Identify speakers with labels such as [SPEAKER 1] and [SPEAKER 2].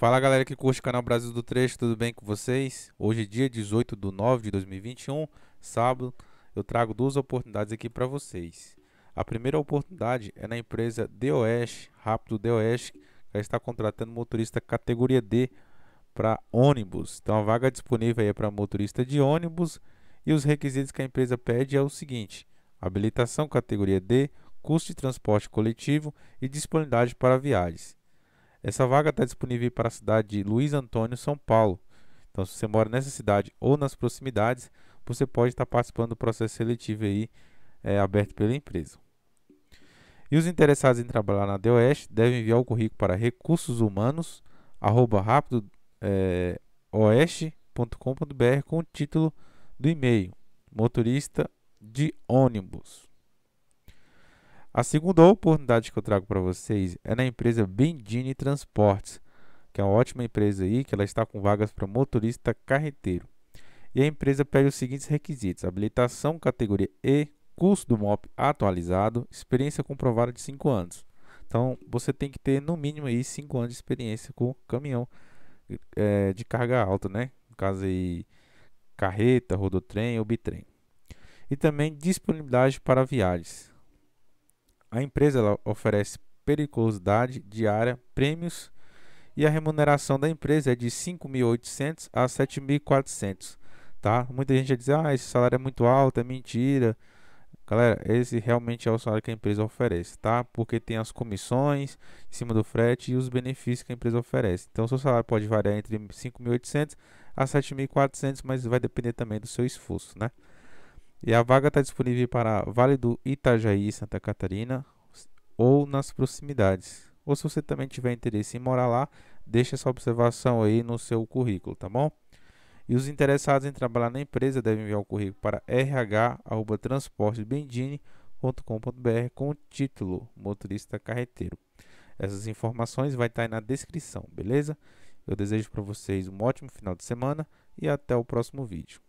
[SPEAKER 1] Fala galera que curte o canal Brasil do Trecho, tudo bem com vocês? Hoje, é dia 18 de 9 de 2021, sábado, eu trago duas oportunidades aqui para vocês. A primeira oportunidade é na empresa DOS, Rápido DOS, que está contratando motorista categoria D para ônibus. Então a vaga disponível é para motorista de ônibus e os requisitos que a empresa pede é o seguinte: habilitação categoria D, custo de transporte coletivo e disponibilidade para viagens. Essa vaga está disponível para a cidade de Luiz Antônio, São Paulo. Então, se você mora nessa cidade ou nas proximidades, você pode estar participando do processo seletivo aí, é, aberto pela empresa. E os interessados em trabalhar na DOeste devem enviar o currículo para recursoshumanos@rapido.oeste.com.br eh, é, com o título do e-mail motorista de ônibus. A segunda oportunidade que eu trago para vocês é na empresa Bendini Transportes, que é uma ótima empresa aí, que ela está com vagas para motorista carreteiro. E a empresa pede os seguintes requisitos: habilitação categoria E, curso do MOP atualizado, experiência comprovada de 5 anos. Então, você tem que ter no mínimo aí 5 anos de experiência com caminhão é, de carga alta, né? No caso aí, carreta, rodotrem ou bitrem. E também disponibilidade para viagens. A empresa oferece periculosidade diária, prêmios e a remuneração da empresa é de 5.800 a 7.400, tá? Muita gente vai dizer, ah, esse salário é muito alto, é mentira. Galera, esse realmente é o salário que a empresa oferece, tá? Porque tem as comissões em cima do frete e os benefícios que a empresa oferece. Então, seu salário pode variar entre 5.800 a 7.400, mas vai depender também do seu esforço, né? E a vaga está disponível para Vale do Itajaí, Santa Catarina ou nas proximidades. Ou se você também tiver interesse em morar lá, deixe essa observação aí no seu currículo, tá bom? E os interessados em trabalhar na empresa devem enviar o currículo para rh@transportebendine.com.br com o título motorista carreteiro. Essas informações vai estar tá aí na descrição, beleza? Eu desejo para vocês um ótimo final de semana e até o próximo vídeo.